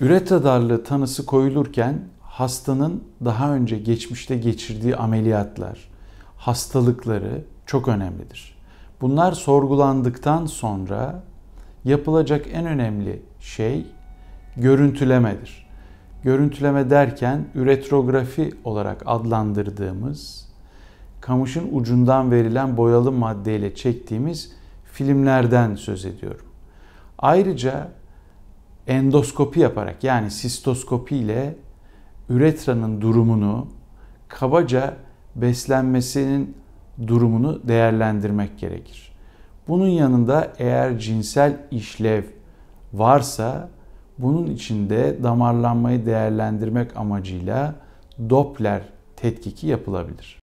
Üretra darlığı tanısı koyulurken hastanın daha önce geçmişte geçirdiği ameliyatlar, hastalıkları çok önemlidir. Bunlar sorgulandıktan sonra yapılacak en önemli şey görüntülemedir. Görüntüleme derken üretrografi olarak adlandırdığımız kamışın ucundan verilen boyalı maddeyle çektiğimiz filmlerden söz ediyorum. Ayrıca endoskopi yaparak yani sistoskopi ile üretranın durumunu kabaca beslenmesinin durumunu değerlendirmek gerekir. Bunun yanında eğer cinsel işlev varsa bunun içinde damarlanmayı değerlendirmek amacıyla Doppler tetkiki yapılabilir.